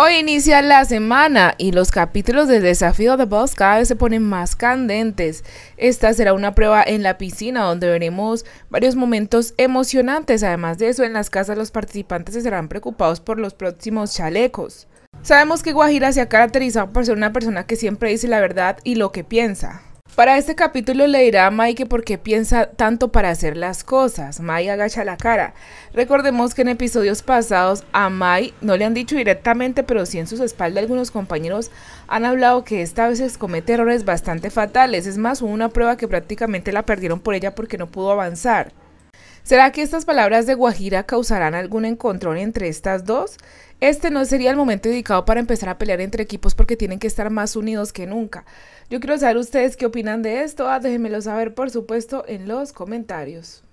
Hoy inicia la semana y los capítulos de desafío de Boss cada vez se ponen más candentes. Esta será una prueba en la piscina donde veremos varios momentos emocionantes. Además de eso, en las casas los participantes se serán preocupados por los próximos chalecos. Sabemos que Guajira se ha caracterizado por ser una persona que siempre dice la verdad y lo que piensa. Para este capítulo le dirá a Mike que por qué piensa tanto para hacer las cosas. Mai agacha la cara. Recordemos que en episodios pasados a Mai no le han dicho directamente, pero sí en sus espaldas algunos compañeros han hablado que esta vez comete errores bastante fatales. Es más, hubo una prueba que prácticamente la perdieron por ella porque no pudo avanzar. ¿Será que estas palabras de Guajira causarán algún encontrón entre estas dos? Este no sería el momento dedicado para empezar a pelear entre equipos porque tienen que estar más unidos que nunca. Yo quiero saber ustedes qué opinan de esto. Ah, déjenmelo saber, por supuesto, en los comentarios.